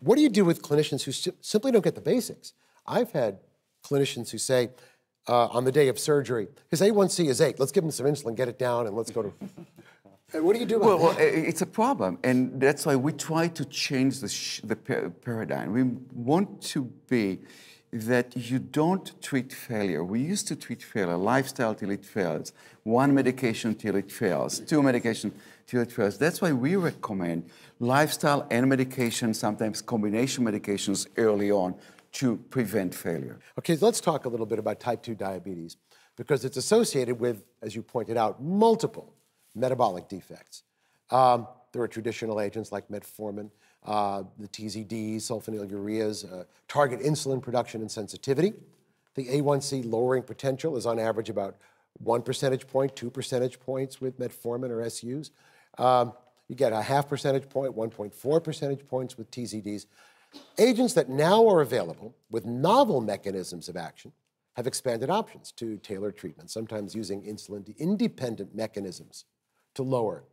What do you do with clinicians who simply don't get the basics? I've had clinicians who say, uh, on the day of surgery, his A1C is eight. Let's give him some insulin, get it down, and let's go to. what do you do? Well, well, it's a problem, and that's why we try to change the, the paradigm. We want to be that you don't treat failure. We used to treat failure, lifestyle till it fails, one medication till it fails, two medications till it fails. That's why we recommend lifestyle and medication, sometimes combination medications early on to prevent failure. Okay, so let's talk a little bit about type 2 diabetes because it's associated with, as you pointed out, multiple metabolic defects. Um, there are traditional agents like metformin uh, the TZDs, sulfonylureas, uh, target insulin production and sensitivity. The A1C lowering potential is on average about one percentage point, two percentage points with metformin or SUs. Um, you get a half percentage point, 1.4 percentage points with TZDs. Agents that now are available with novel mechanisms of action have expanded options to tailor treatment, sometimes using insulin independent mechanisms to lower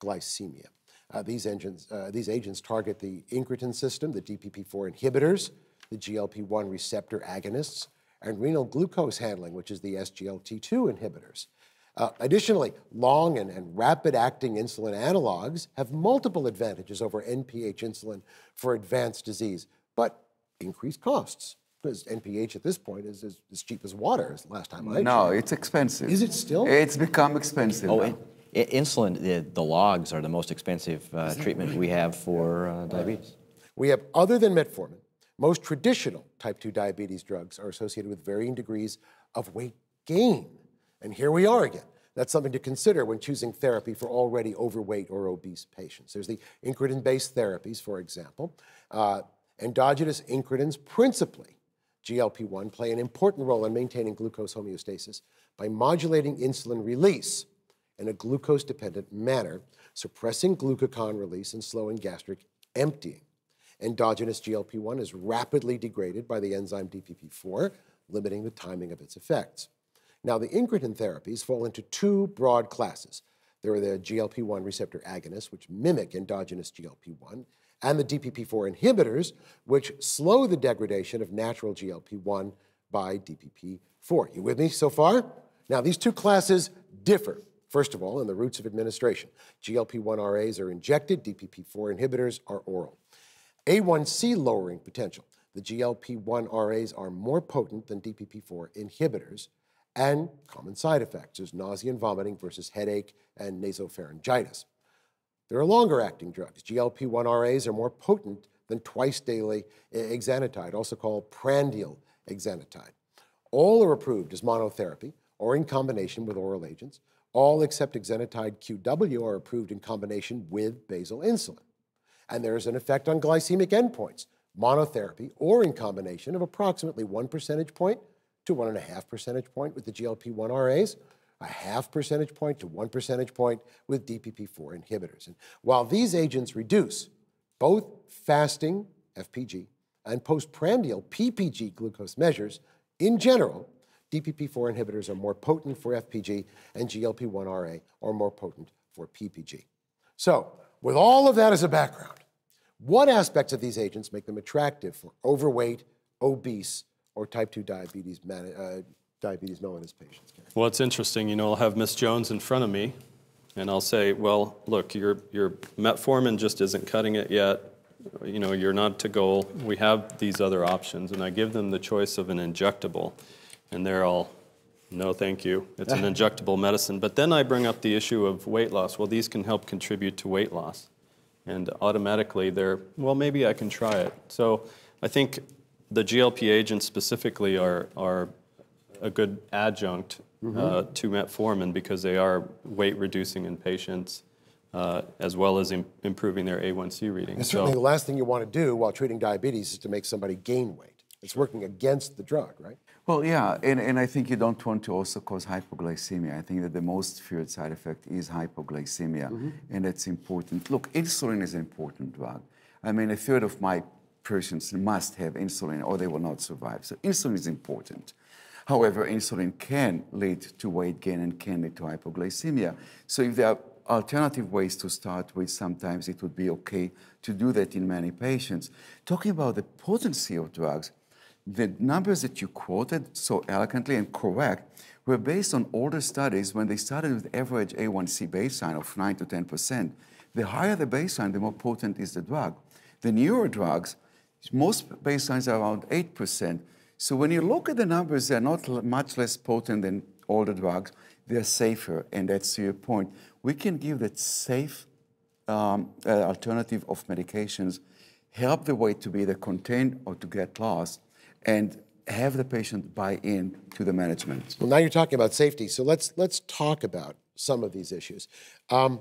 glycemia. Uh, these, engines, uh, these agents target the incretin system, the DPP4 inhibitors, the GLP1 receptor agonists, and renal glucose handling, which is the SGLT2 inhibitors. Uh, additionally, long and, and rapid acting insulin analogs have multiple advantages over NPH insulin for advanced disease, but increased costs. Because NPH at this point is as, cheap as water, last time I No, it's expensive. Is it still? It's become expensive. Oh, insulin, the, the, logs are the most expensive uh, treatment we have for uh, diabetes. We have, other than metformin, most traditional type 2 diabetes drugs are associated with varying degrees of weight gain. And here we are again. That's something to consider when choosing therapy for already overweight or obese patients. There's the incretin based therapies, for example. Uh, endogenous incretins, principally GLP 1, play an important role in maintaining glucose homeostasis by modulating insulin release in a glucose dependent manner, suppressing glucagon release and slowing gastric emptying. Endogenous GLP 1 is rapidly degraded by the enzyme DPP4, limiting the timing of its effects. Now, the incretin therapies fall into two broad classes. There are the GLP 1 receptor agonists, which mimic endogenous GLP 1, and the DPP4 inhibitors, which slow the degradation of natural GLP 1 by DPP4. You with me so far? Now, these two classes differ. First of all, in the routes of administration, GLP-1RAs are injected, DPP-4 inhibitors are oral. A1C lowering potential. The GLP-1RAs are more potent than DPP-4 inhibitors, and common side effects is nausea and vomiting versus headache and nasopharyngitis. There are longer acting drugs. GLP-1RAs are more potent than twice daily exenatide, also called prandial exenatide. All are approved as monotherapy or in combination with oral agents. All except exenatide QW are approved in combination with basal insulin. And there is an effect on glycemic endpoints, monotherapy or in combination of approximately 1 percentage point to 1.5 percentage point with the GLP-1 RAs, a half percentage point to 1 percentage point with DPP-4 inhibitors. And while these agents reduce both fasting, FPG, and postprandial PPG glucose measures, in general, DPP4 inhibitors are more potent for FPG and GLP1RA are more potent for PPG. So, with all of that as a background, what aspects of these agents make them attractive for overweight, obese, or type 2 diabetes, uh, diabetes mellitus patients? Well, it's interesting. You know, I'll have Miss Jones in front of me, and I'll say, well, look, your, your metformin just isn't cutting it yet. You know, you're not to goal. We have these other options, and I give them the choice of an injectable and they're all, no, thank you. It's an injectable medicine. But then I bring up the issue of weight loss. Well, these can help contribute to weight loss. And automatically they're, well, maybe I can try it. So I think the GLP agents specifically are, are a good adjunct mm-hmm. uh, to metformin because they are weight reducing in patients. Uh, as well as Im- improving their A1C reading. And certainly, so, the last thing you want to do while treating diabetes is to make somebody gain weight. It's working against the drug, right? Well, yeah, and, and I think you don't want to also cause hypoglycemia. I think that the most feared side effect is hypoglycemia, mm -hmm. and it's important. Look, insulin is an important drug. I mean, a third of my persons must have insulin or they will not survive. So insulin is important. However, insulin can lead to weight gain and can lead to hypoglycemia. So if there are alternative ways to start with, sometimes it would be okay to do that in many patients. Talking about the potency of drugs, the numbers that you quoted so eloquently and correct were based on older studies when they started with average A1C baseline of 9 to 10%. The higher the baseline, the more potent is the drug. The newer drugs, most baselines are around 8%. So when you look at the numbers, they're not much less potent than older drugs. They're safer, and that's to your point. We can give that safe um, uh, alternative of medications help the weight to be either contained or to get lost and have the patient buy in to the management. Well, now you're talking about safety, so let's let's talk about some of these issues. Um,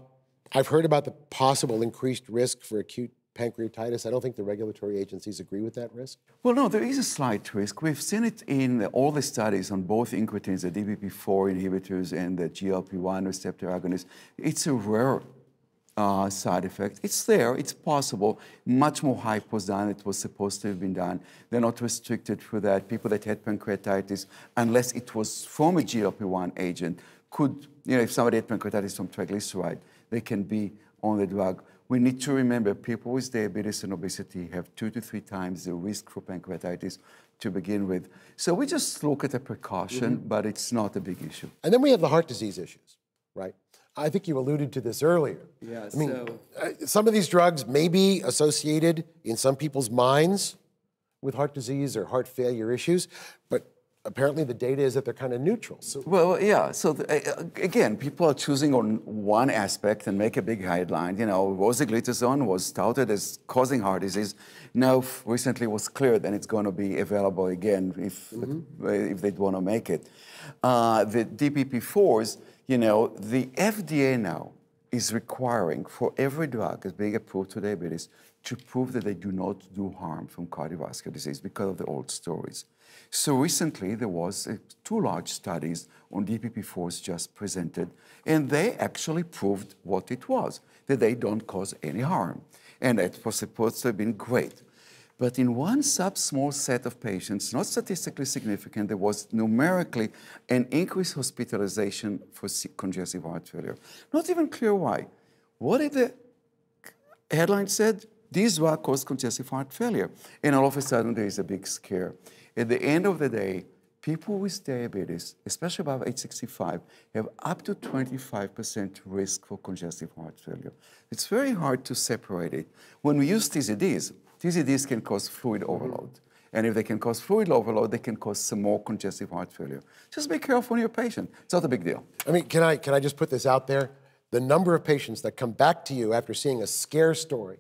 I've heard about the possible increased risk for acute pancreatitis. I don't think the regulatory agencies agree with that risk. Well, no, there is a slight risk. We've seen it in all the studies on both incretins, the DPP-4 inhibitors and the GLP-1 receptor agonists. It's a rare uh, side effect. It's there, it's possible. Much more hype was done, it was supposed to have been done. They're not restricted for that. People that had pancreatitis, unless it was from a GLP-1 agent, could, you know, if somebody had pancreatitis from triglyceride, they can be on the drug. We need to remember people with diabetes and obesity have two to three times the risk for pancreatitis to begin with. So we just look at a precaution, mm -hmm. but it's not a big issue. And then we have the heart disease issues, right? I think you alluded to this earlier. Yeah, I mean, so... Uh, some of these drugs may be associated in some people's minds with heart disease or heart failure issues, but apparently the data is that they're kind of neutral. So well, yeah. So the, again, people are choosing on one aspect and make a big headline. You know, rosiglitazone was touted as causing heart disease. Now, recently was cleared, and it's going to be available again if mm -hmm. if they want to make it uh, the DPP-4s, you know, the FDA now is requiring for every drug that's being approved for diabetes to prove that they do not do harm from cardiovascular disease because of the old stories. So recently, there was uh, two large studies on DPP-4s just presented, and they actually proved what it was, that they don't cause any harm. And that was supposed to have been great. But in one sub-small set of patients, not statistically significant, there was numerically an increased hospitalization for congestive heart failure. Not even clear why. What did the headline said? These drugs caused congestive heart failure. And all of a sudden, there is a big scare. At the end of the day, people with diabetes, especially above age 65, have up to 25% risk for congestive heart failure. It's very hard to separate it. When we use TZDs, TCDs can cause fluid mm-hmm. overload. And if they can cause fluid overload, they can cause some more congestive heart failure. Just be careful in your patient. It's not a big deal. I mean, can I, can I just put this out there? The number of patients that come back to you after seeing a scare story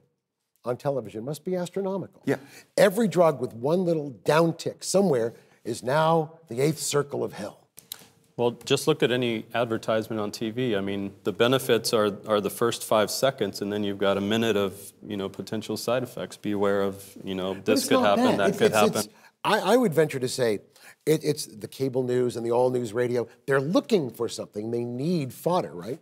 on television must be astronomical. Yeah. Every drug with one little downtick somewhere is now the eighth circle of hell. Well, just look at any advertisement on TV. I mean, the benefits are, are the first five seconds, and then you've got a minute of you know potential side effects. Be aware of you know this could happen, that, that it's, could it's, happen. It's, I, I, would venture to say, it, it's the cable news and the all news radio. They're looking for something. They need fodder, right?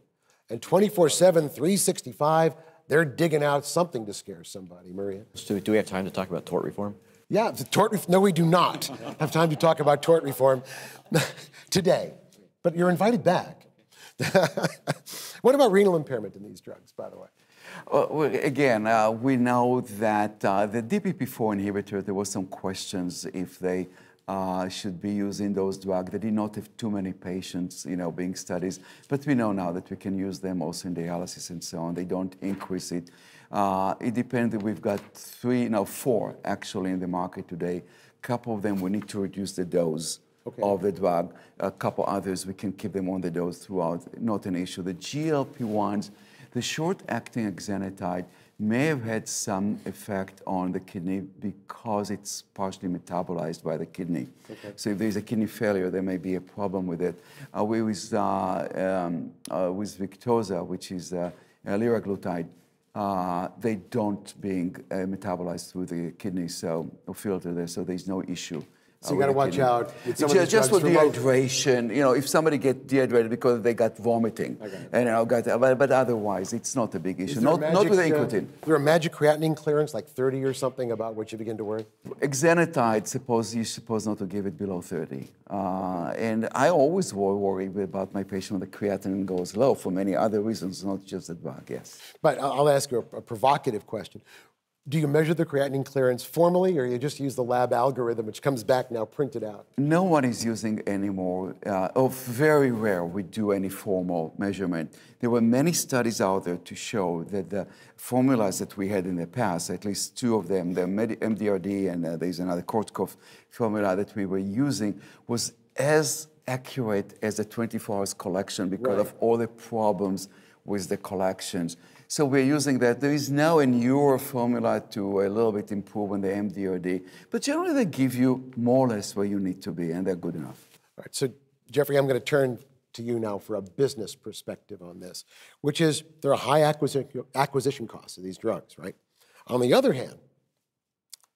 And 24 7, 365, they're digging out something to scare somebody, Maria. So, do we have time to talk about tort reform? Yeah, the tort. No, we do not have time to talk about tort reform today but you're invited back. what about renal impairment in these drugs, by the way? Well, again, uh, we know that uh, the DPP4 inhibitor, there were some questions if they uh, should be using those drugs. They did not have too many patients, you know, being studied. But we know now that we can use them also in dialysis and so on. They don't increase it. Uh, it depends. We've got three, no, four actually in the market today. A couple of them we need to reduce the dose okay. of the drug. A couple others, we can keep them on the dose throughout, not an issue. The GLP-1s, the short-acting exenatide may have had some effect on the kidney because it's partially metabolized by the kidney. Okay. So if there's a kidney failure, there may be a problem with it. Uh, with, uh, um, uh, with Victoza, which is uh, liraglutide, uh, they don't being uh, metabolized through the kidney, so or filter there, so there's no issue. So you got to watch out. Just, just for dehydration, you know, if somebody get dehydrated because they got vomiting, okay. and you know, got, but, but, otherwise, it's not a big issue. Not, magic, not, with uh, incretin. there a magic creatinine clearance, like 30 or something, about which you begin to worry? Exenatide, suppose you supposed not to give it below 30, uh, and I always worry about my patient when the creatinine goes low for many other reasons, not just the drug. Yes. But I'll ask you a, a provocative question do you measure the creatinine clearance formally, or you just use the lab algorithm, which comes back now printed out? No one is using anymore, uh, oh, very rare we do any formal measurement. There were many studies out there to show that the formulas that we had in the past, at least two of them, the MDRD and uh, there's another Kortkov formula that we were using, was as accurate as the 24 hours collection because right. of all the problems with the collections. So we're using that. There is now a newer formula to a little bit improve on the MDOD, but generally they give you more or less where you need to be, and they're good enough. All right. So Jeffrey, I'm going to turn to you now for a business perspective on this, which is there are high acquisition acquisition costs of these drugs, right? On the other hand,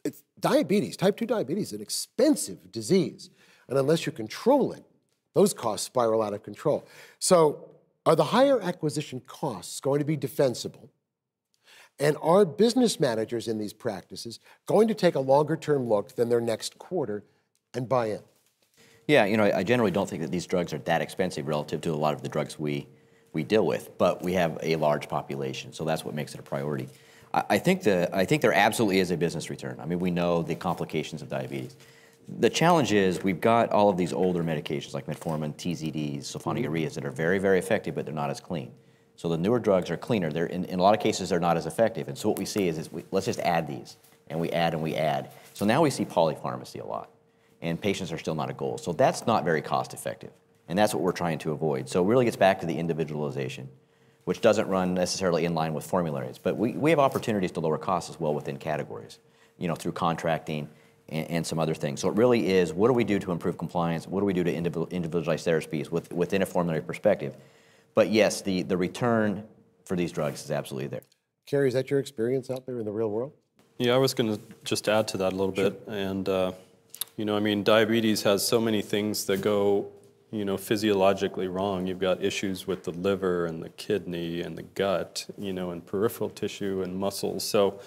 it's diabetes, type 2 diabetes, is an expensive disease. And unless you control it, those costs spiral out of control. So are the higher acquisition costs going to be defensible? And are business managers in these practices going to take a longer term look than their next quarter and buy in? Yeah, you know, I generally don't think that these drugs are that expensive relative to a lot of the drugs we, we deal with, but we have a large population, so that's what makes it a priority. I, I think, the, I think there absolutely is a business return. I mean, we know the complications of diabetes the challenge is we've got all of these older medications like metformin, TZDs, sulfonylureas mm-hmm. that are very, very effective, but they're not as clean. So the newer drugs are cleaner. They're in, in a lot of cases they're not as effective. And so what we see is, is we, let's just add these, and we add and we add. So now we see polypharmacy a lot, and patients are still not a goal. So that's not very cost effective, and that's what we're trying to avoid. So it really gets back to the individualization, which doesn't run necessarily in line with formularies. But we, we have opportunities to lower costs as well within categories, you know, through contracting and, and, some other things. So it really is what do we do to improve compliance? What do we do to individualize therapies with, within a formulary perspective? But yes, the, the return for these drugs is absolutely there. Kerry, is that your experience out there in the real world? Yeah, I was going to just add to that a little sure. bit. And, uh, you know, I mean, diabetes has so many things that go, you know, physiologically wrong. You've got issues with the liver and the kidney and the gut, you know, and peripheral tissue and muscles. So,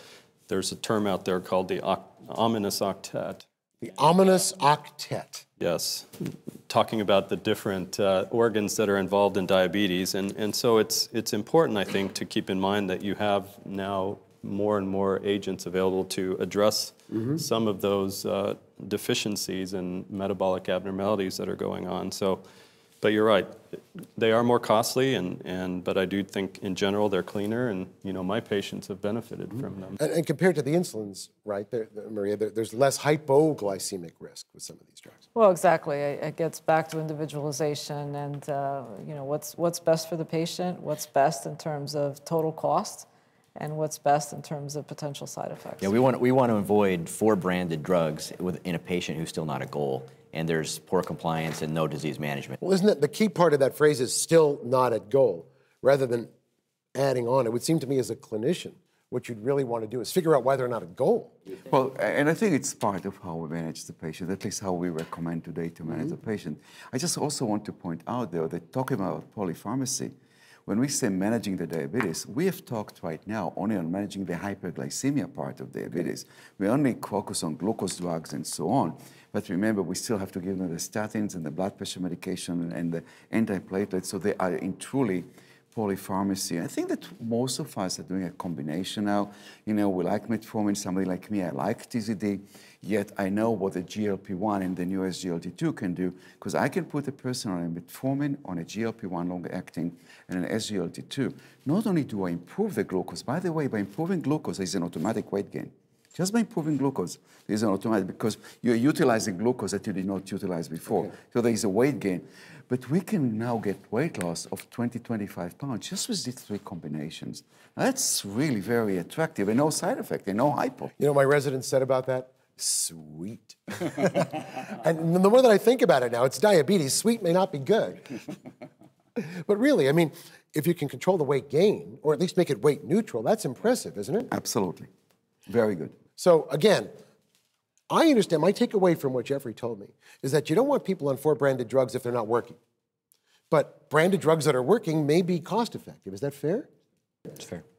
there's a term out there called the ominous octet. The ominous octet. Yes, talking about the different uh, organs that are involved in diabetes. And, and so it's, it's important, I think, to keep in mind that you have now more and more agents available to address mm -hmm. some of those uh, deficiencies and metabolic abnormalities that are going on. So but you're right. They are more costly, and, and but I do think in general they're cleaner, and you know my patients have benefited mm. from them. And, and, compared to the insulins, right, there, Maria, there's less hypoglycemic risk with some of these drugs. Well, exactly. It, it gets back to individualization, and uh, you know what's what's best for the patient, what's best in terms of total cost, and what's best in terms of potential side effects. Yeah, we want we want to avoid four branded drugs with, in a patient who's still not a goal and there's poor compliance and no disease management. Well, isn't it the key part of that phrase is still not at goal rather than adding on? It would seem to me as a clinician, what you'd really want to do is figure out why they're not at goal. Well, and I think it's part of how we manage the patient, at least how we recommend today to manage mm -hmm. the mm-hmm. patient. I just also want to point out, though, that talking about polypharmacy, when we say managing the diabetes, we have talked right now only on managing the hyperglycemia part of diabetes. We only focus on glucose drugs and so on. But remember, we still have to give them the statins and the blood pressure medication and the antiplatelets, so they are in truly polypharmacy. I think that most of us are doing a combination now. You know, we like metformin, somebody like me, I like TZD, yet I know what the GLP-1 and the new SGLT2 can do, because I can put a person on a metformin, on a GLP-1 long-acting, and an SGLT2. Not only do I improve the glucose, by the way, by improving glucose, is an automatic weight gain just by improving glucose. There's an automatic because you're utilizing glucose that you did not utilize before. Okay. So there is a weight gain. But we can now get weight loss of 20, 25 pounds just with these three combinations. Now that's really very attractive and no side effect and no hypo. You know, my resident said about that, sweet. and the more that I think about it now, it's diabetes. Sweet may not be good. but really, I mean, if you can control the weight gain, or at least make it weight neutral, that's impressive, isn't it? Absolutely. Very good. So again, I understand my takeaway from what Jeffrey told me is that you don't want people on four branded drugs if they're not working. But branded drugs that are working may be cost effective. Is that fair? It's fair.